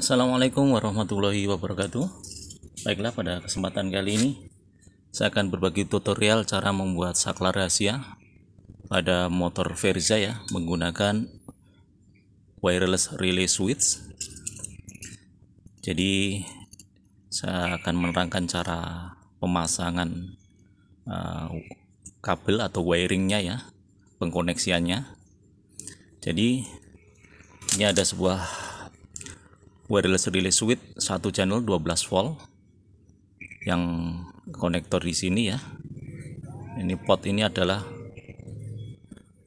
Assalamualaikum warahmatullahi wabarakatuh Baiklah pada kesempatan kali ini Saya akan berbagi tutorial cara membuat saklar rahasia Pada motor Verza ya Menggunakan wireless relay switch Jadi saya akan menerangkan cara pemasangan uh, kabel atau wiringnya ya Pengkoneksiannya Jadi ini ada sebuah wireless relay switch satu channel 12 volt yang konektor di sini ya ini pot ini adalah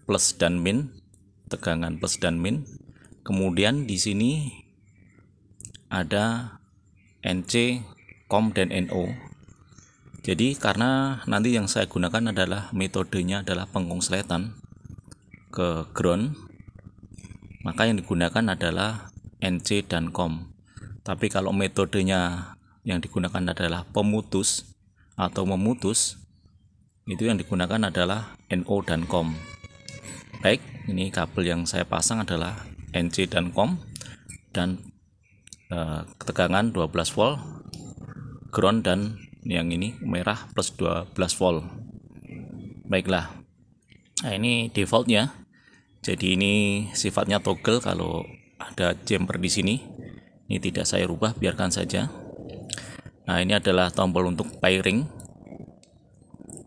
plus dan min tegangan plus dan min kemudian di sini ada NC COM dan NO jadi karena nanti yang saya gunakan adalah metodenya adalah pengkonsletan ke ground maka yang digunakan adalah NC dan COM. Tapi kalau metodenya yang digunakan adalah pemutus atau memutus, itu yang digunakan adalah NO dan COM. Baik, ini kabel yang saya pasang adalah NC dan COM dan eh, ketegangan 12 volt, ground dan yang ini merah plus 12 volt. Baiklah. Nah, ini defaultnya. Jadi ini sifatnya toggle kalau ada jumper di sini ini tidak saya rubah biarkan saja nah ini adalah tombol untuk pairing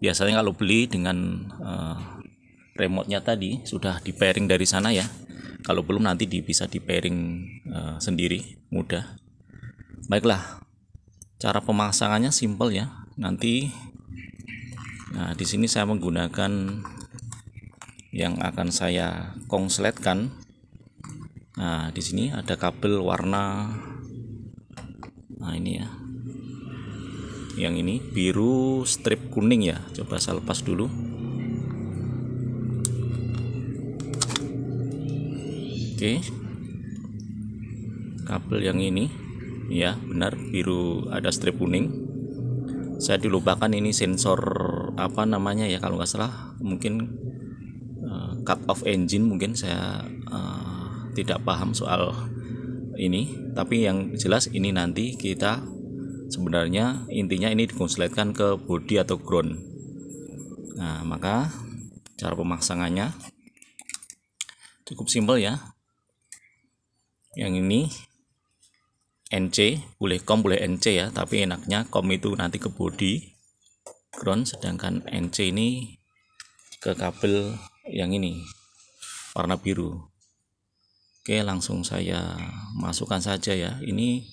biasanya kalau beli dengan uh, remote-nya tadi sudah di pairing dari sana ya kalau belum nanti di, bisa di pairing uh, sendiri mudah baiklah cara pemasangannya simple ya nanti nah di sini saya menggunakan yang akan saya kongsletkan Nah, di sini ada kabel warna Nah, ini ya. Yang ini biru strip kuning ya. Coba saya lepas dulu. Oke. Kabel yang ini ya, benar biru ada strip kuning. Saya dilupakan ini sensor apa namanya ya kalau nggak salah, mungkin uh, cut off engine mungkin saya uh, tidak paham soal ini tapi yang jelas ini nanti kita sebenarnya intinya ini dikonsletkan ke body atau ground nah maka cara pemasangannya cukup simpel ya yang ini NC boleh com boleh NC ya tapi enaknya com itu nanti ke body ground sedangkan NC ini ke kabel yang ini warna biru Oke, langsung saya masukkan saja ya. Ini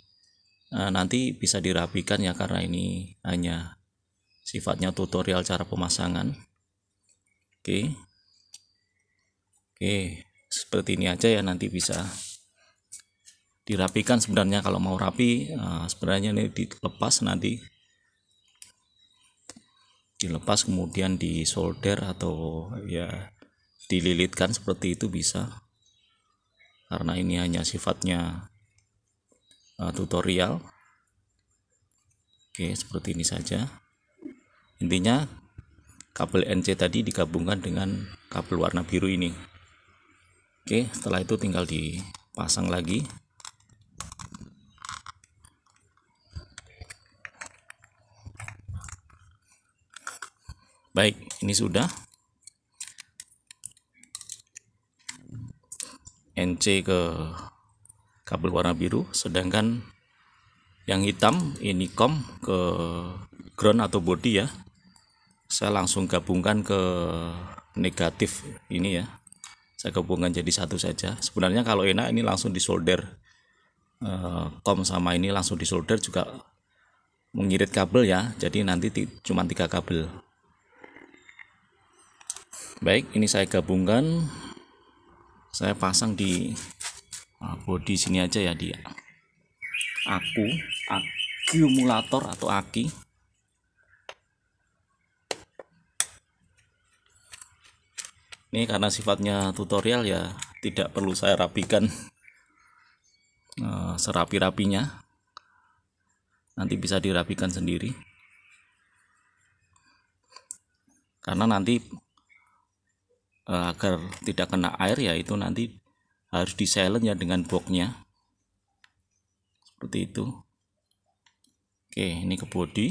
uh, nanti bisa dirapikan ya karena ini hanya sifatnya tutorial cara pemasangan. Oke. Oke, seperti ini aja ya nanti bisa dirapikan sebenarnya kalau mau rapi uh, sebenarnya ini dilepas nanti dilepas kemudian disolder atau ya dililitkan seperti itu bisa karena ini hanya sifatnya uh, tutorial oke seperti ini saja intinya kabel NC tadi digabungkan dengan kabel warna biru ini oke setelah itu tinggal dipasang lagi baik ini sudah NC ke kabel warna biru sedangkan yang hitam ini kom ke ground atau body ya saya langsung gabungkan ke negatif ini ya saya gabungkan jadi satu saja sebenarnya kalau enak ini langsung disolder eh, COM kom sama ini langsung disolder juga mengirit kabel ya jadi nanti cuma tiga kabel baik ini saya gabungkan saya pasang di body ah, sini aja ya dia aku akumulator atau aki ini karena sifatnya tutorial ya tidak perlu saya rapikan eh, serapi-rapinya nanti bisa dirapikan sendiri karena nanti Eh, agar tidak kena air ya itu nanti harus di silent ya dengan boxnya seperti itu oke ini ke body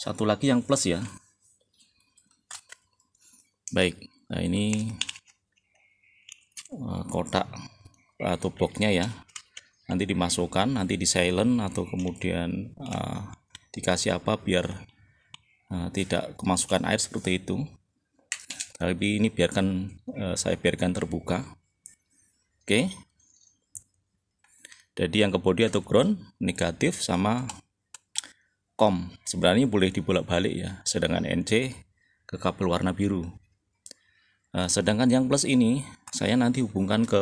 satu lagi yang plus ya baik nah ini eh, kotak atau boxnya ya nanti dimasukkan nanti di silent atau kemudian uh, dikasih apa biar uh, tidak kemasukan air seperti itu tapi ini biarkan uh, saya biarkan terbuka oke okay. jadi yang ke body atau ground negatif sama com sebenarnya boleh dibolak-balik ya sedangkan NC ke kabel warna biru uh, sedangkan yang plus ini saya nanti hubungkan ke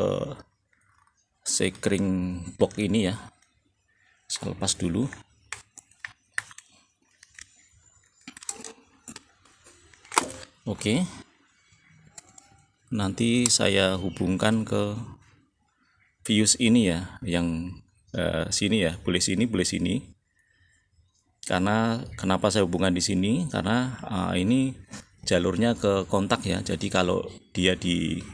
sekring box ini ya saya lepas dulu oke okay nanti saya hubungkan ke views ini ya yang eh, sini ya boleh sini boleh sini karena kenapa saya hubungkan di sini karena eh, ini jalurnya ke kontak ya jadi kalau dia di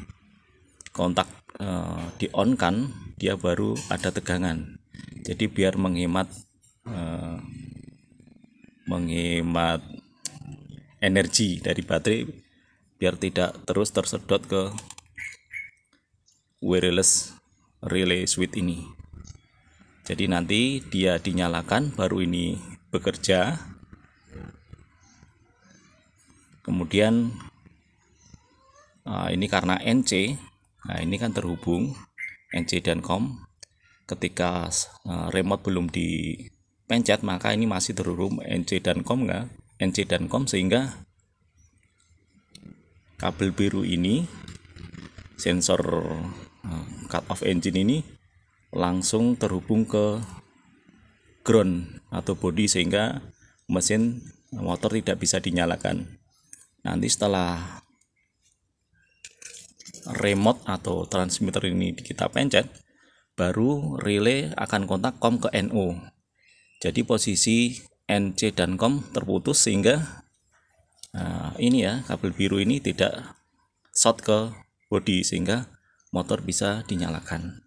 kontak eh, di on kan dia baru ada tegangan jadi biar menghemat eh, menghemat energi dari baterai biar tidak terus tersedot ke wireless relay switch ini jadi nanti dia dinyalakan baru ini bekerja kemudian ah, ini karena NC nah ini kan terhubung NC dan COM ketika ah, remote belum dipencet maka ini masih terhubung NC dan COM enggak NC dan COM sehingga kabel biru ini sensor eh, cut off engine ini langsung terhubung ke ground atau body sehingga mesin motor tidak bisa dinyalakan nanti setelah remote atau transmitter ini kita pencet baru relay akan kontak COM ke NO jadi posisi NC dan COM terputus sehingga nah, ini ya kabel biru ini tidak short ke bodi sehingga motor bisa dinyalakan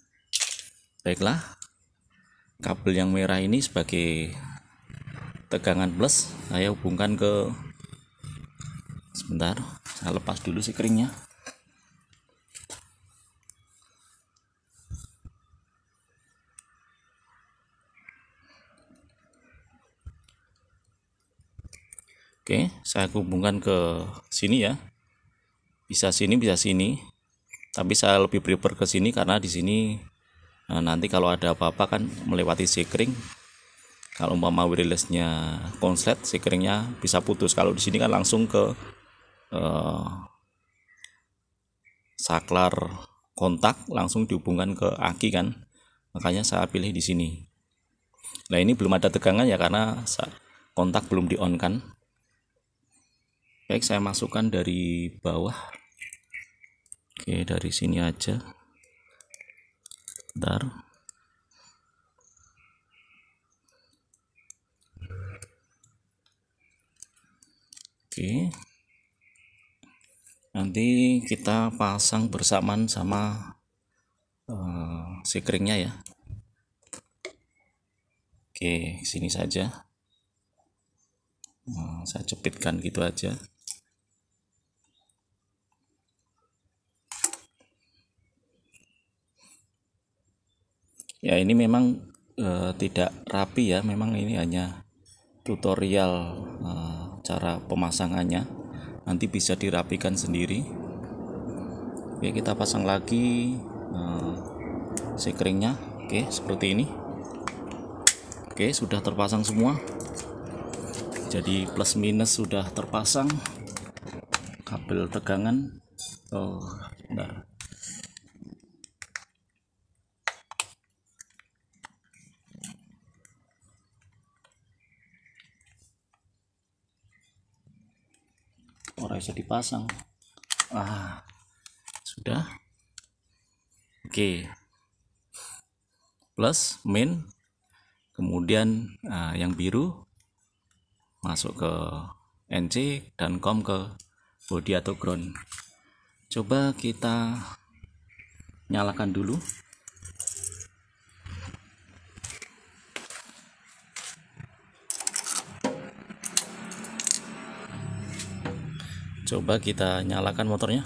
baiklah kabel yang merah ini sebagai tegangan plus saya hubungkan ke sebentar saya lepas dulu si keringnya Oke, saya hubungkan ke sini ya. Bisa sini, bisa sini. Tapi saya lebih prefer ke sini karena di sini nah nanti kalau ada apa-apa kan melewati sekring. Kalau umpama wirelessnya konslet, sekringnya bisa putus. Kalau di sini kan langsung ke eh, saklar kontak, langsung dihubungkan ke aki kan. Makanya saya pilih di sini. Nah ini belum ada tegangan ya karena kontak belum di on kan baik saya masukkan dari bawah oke dari sini aja bentar Oke. Nanti kita pasang bersamaan sama uh, ya. Oke, sini saja. Nah, saya cepitkan gitu aja. ya ini memang eh, tidak rapi ya memang ini hanya tutorial eh, cara pemasangannya nanti bisa dirapikan sendiri oke kita pasang lagi eh, sekringnya oke seperti ini oke sudah terpasang semua jadi plus minus sudah terpasang kabel tegangan oh bentar bisa dipasang ah sudah oke plus min kemudian uh, yang biru masuk ke NC dan com ke body atau ground coba kita nyalakan dulu coba kita nyalakan motornya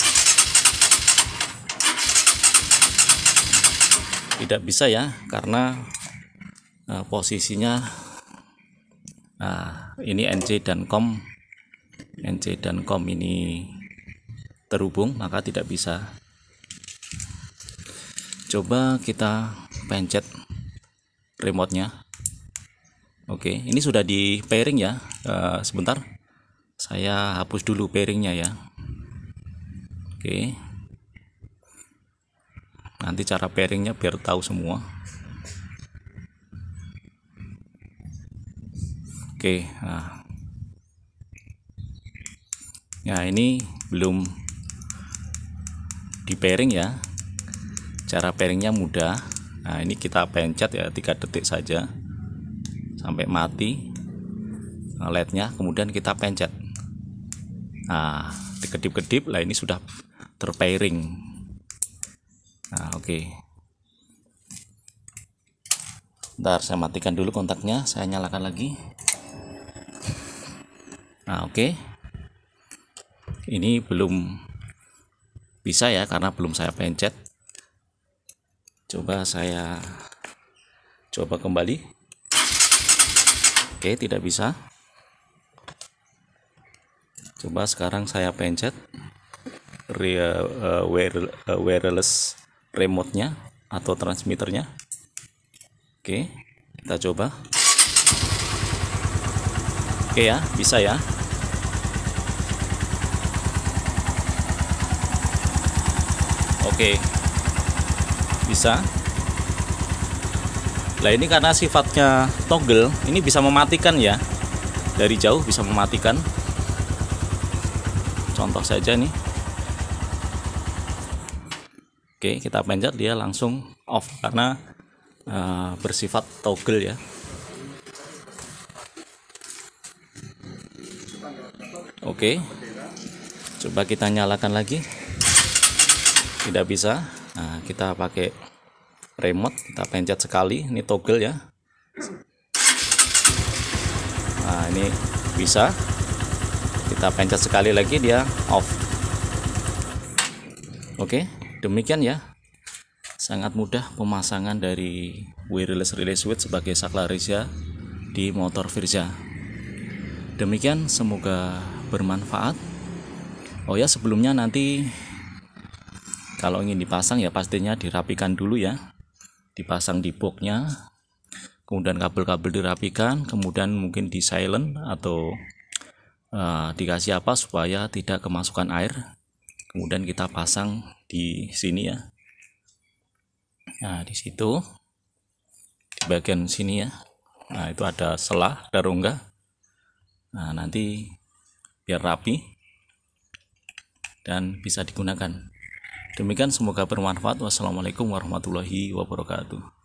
tidak bisa ya karena uh, posisinya nah, ini NC dan COM NC dan COM ini terhubung maka tidak bisa coba kita pencet remote nya oke ini sudah di pairing ya uh, sebentar saya hapus dulu pairingnya ya oke nanti cara pairingnya biar tahu semua oke nah ya ini belum di pairing ya cara pairingnya mudah nah ini kita pencet ya tiga detik saja sampai mati nah, lednya kemudian kita pencet nah dikedip-kedip lah ini sudah terpairing nah oke okay. ntar saya matikan dulu kontaknya saya nyalakan lagi nah oke okay. ini belum bisa ya karena belum saya pencet coba saya coba kembali oke okay, tidak bisa coba sekarang saya pencet wireless eh, eh, remote nya atau transmitternya oke kita coba oke ya bisa ya oke bisa Nah ini karena sifatnya toggle ini bisa mematikan ya dari jauh bisa mematikan contoh saja nih oke kita pencet dia langsung off karena uh, bersifat toggle ya oke coba kita nyalakan lagi tidak bisa nah kita pakai remote kita pencet sekali ini toggle ya nah ini bisa kita pencet sekali lagi dia off oke demikian ya sangat mudah pemasangan dari wireless relay switch sebagai saklarisia di motor Virza demikian semoga bermanfaat oh ya sebelumnya nanti kalau ingin dipasang ya pastinya dirapikan dulu ya dipasang di boxnya kemudian kabel-kabel dirapikan kemudian mungkin di silent atau Eh, dikasih apa supaya tidak kemasukan air kemudian kita pasang di sini ya nah di situ di bagian sini ya nah itu ada selah ada rongga nah nanti biar rapi dan bisa digunakan demikian semoga bermanfaat wassalamualaikum warahmatullahi wabarakatuh